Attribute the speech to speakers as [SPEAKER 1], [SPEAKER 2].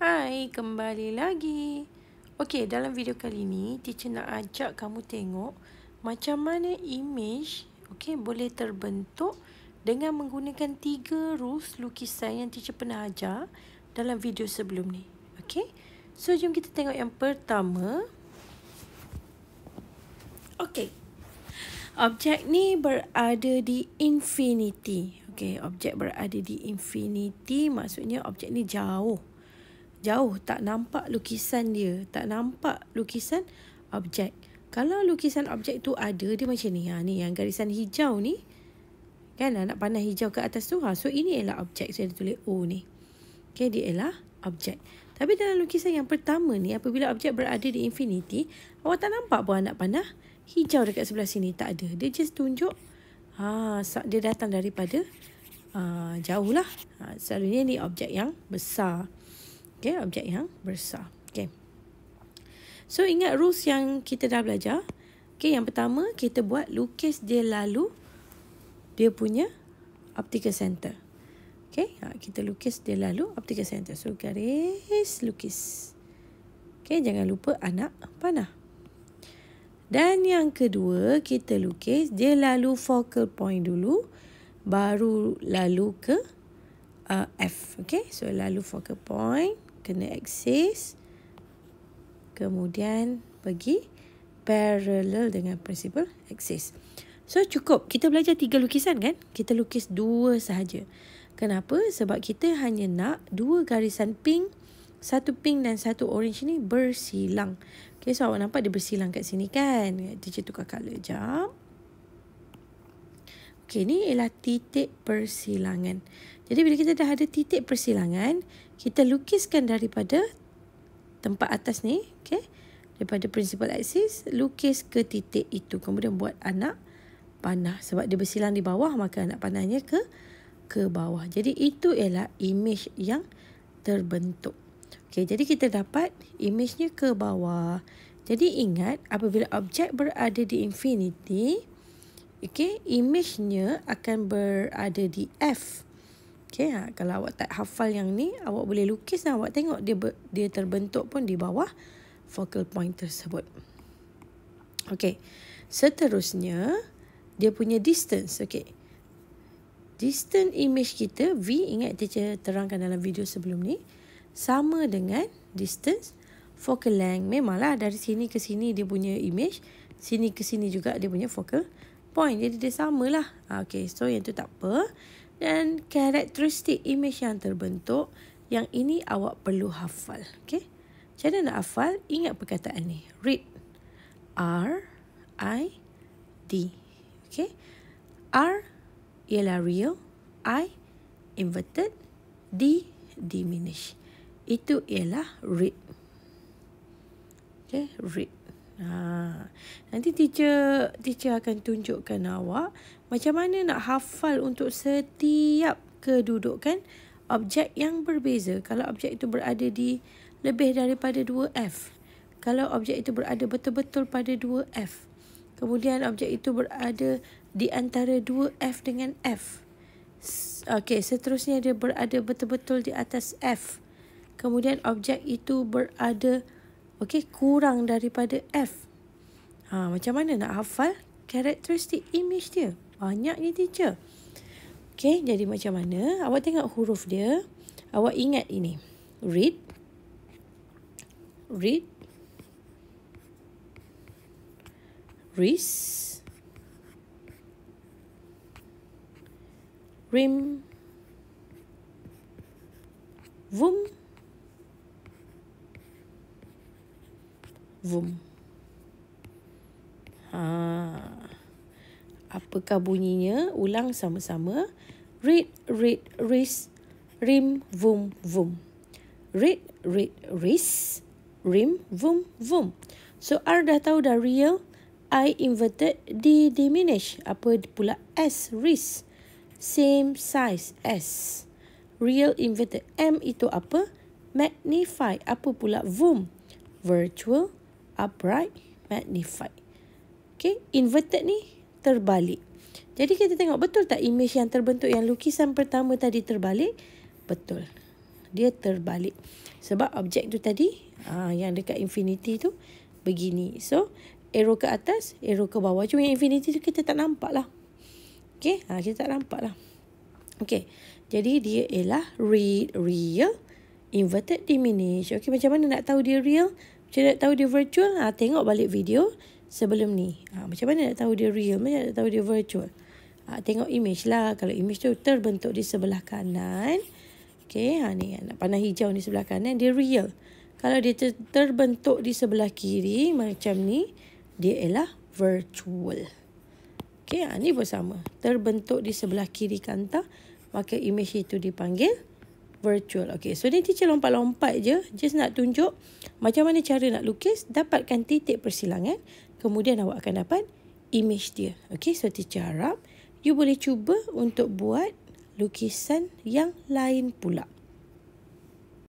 [SPEAKER 1] Hai, kembali lagi. Okey, dalam video kali ini, teacher nak ajak kamu tengok macam mana image okey boleh terbentuk dengan menggunakan tiga rules lukisan yang teacher pernah ajar dalam video sebelum ni. Okey? So, jom kita tengok yang pertama. Okey. Objek ni berada di infinity. Okey, objek berada di infinity maksudnya objek ni jauh jauh tak nampak lukisan dia tak nampak lukisan objek kalau lukisan objek tu ada dia macam ni ha ni yang garisan hijau ni kan anak panah hijau ke atas tu ha so ini ialah objek saya so, tulis o oh, ni okey dia ialah objek tapi dalam lukisan yang pertama ni apabila objek berada di infinity awak tak nampak buah anak panah hijau dekat sebelah sini tak ada dia just tunjuk ha dia datang daripada uh, jauh lah ha, selalunya ni objek yang besar Okay, objek yang besar. Okay. So, ingat rules yang kita dah belajar. Okay, yang pertama, kita buat lukis dia lalu dia punya optical center. Okay, ha, kita lukis dia lalu optical center. So, garis lukis. Okay, jangan lupa anak panah. Dan yang kedua, kita lukis dia lalu focal point dulu. Baru lalu ke uh, F. Okay, so lalu focal point kena axis. Kemudian pergi parallel dengan principal axis. So cukup. Kita belajar tiga lukisan kan? Kita lukis dua sahaja. Kenapa? Sebab kita hanya nak dua garisan pink. Satu pink dan satu orange ni bersilang. Okay, so awak nampak dia bersilang kat sini kan? Teacher tukar colour. Sekejap. Okey, ni ialah titik persilangan. Jadi bila kita dah ada titik persilangan, kita lukiskan daripada tempat atas ni, okey? Daripada principal axis, lukis ke titik itu. Kemudian buat anak panah sebab dia bersilang di bawah, maka anak panahnya ke ke bawah. Jadi itu ialah imej yang terbentuk. Okey, jadi kita dapat imejnya ke bawah. Jadi ingat apabila objek berada di infinity Okay, imejnya akan berada di F. Okay, ha, kalau awak tak hafal yang ni, awak boleh lukis dan awak tengok dia ber, dia terbentuk pun di bawah focal point tersebut. Okay, seterusnya dia punya distance. Okay, distance image kita V ingat teacher terangkan dalam video sebelum ni sama dengan distance focal length. Memanglah dari sini ke sini dia punya image, sini ke sini juga dia punya focal length point dia, dia samalah. Ah, okay, so yang tu tak apa. Dan karakteristik image yang terbentuk, yang ini awak perlu hafal. Okay? Macam mana nak hafal? Ingat perkataan ni. Read. R-I-D. Okay? R ialah real. I inverted. D diminished. Itu ialah read. Okay? Read. Ha. Nanti teacher teacher akan tunjukkan awak macam mana nak hafal untuk setiap kedudukan objek yang berbeza. Kalau objek itu berada di lebih daripada 2F. Kalau objek itu berada betul-betul pada 2F. Kemudian objek itu berada di antara 2F dengan F. Okey, seterusnya dia berada betul-betul di atas F. Kemudian objek itu berada Okey, kurang daripada F. Ha, macam mana nak hafal karakteristik image dia? Banyak ni teacher. Okey, jadi macam mana? Awak tengok huruf dia. Awak ingat ini. Read. Read. Ris. Rim. Vum. Vum. Ha. Apakah bunyinya? Ulang sama-sama. Read, read, wrist, rim, vum, vum. Read, read, wrist, rim, vum, vum. So, R dah tahu dah real. I inverted, D diminish. Apa pula S, wrist. Same size, S. Real inverted, M itu apa? Magnify, apa pula vum? Virtual, upright, magnified. Okay, inverted ni terbalik. Jadi kita tengok betul tak image yang terbentuk yang lukisan pertama tadi terbalik? Betul. Dia terbalik. Sebab objek tu tadi ah yang dekat infinity tu begini. So, arrow ke atas, arrow ke bawah. Cuma yang infinity tu kita tak nampak lah. Okay, ha, kita tak nampak lah. Okay, jadi dia ialah real, real inverted diminish. Okay, macam mana nak tahu dia real? Macam nak tahu dia virtual, ha, tengok balik video sebelum ni. Ha, macam mana nak tahu dia real, macam mana nak tahu dia virtual. Ha, tengok image lah. Kalau image tu terbentuk di sebelah kanan. Okay, ha, ni anak panah hijau ni sebelah kanan, dia real. Kalau dia ter terbentuk di sebelah kiri macam ni, dia ialah virtual. Okay, ha, ni pun sama. Terbentuk di sebelah kiri kanta, maka image itu dipanggil virtual. Okay, so ni teacher lompat-lompat je. Just nak tunjuk macam mana cara nak lukis. Dapatkan titik persilangan. Kemudian awak akan dapat image dia. Okay, so teacher harap you boleh cuba untuk buat lukisan yang lain pula.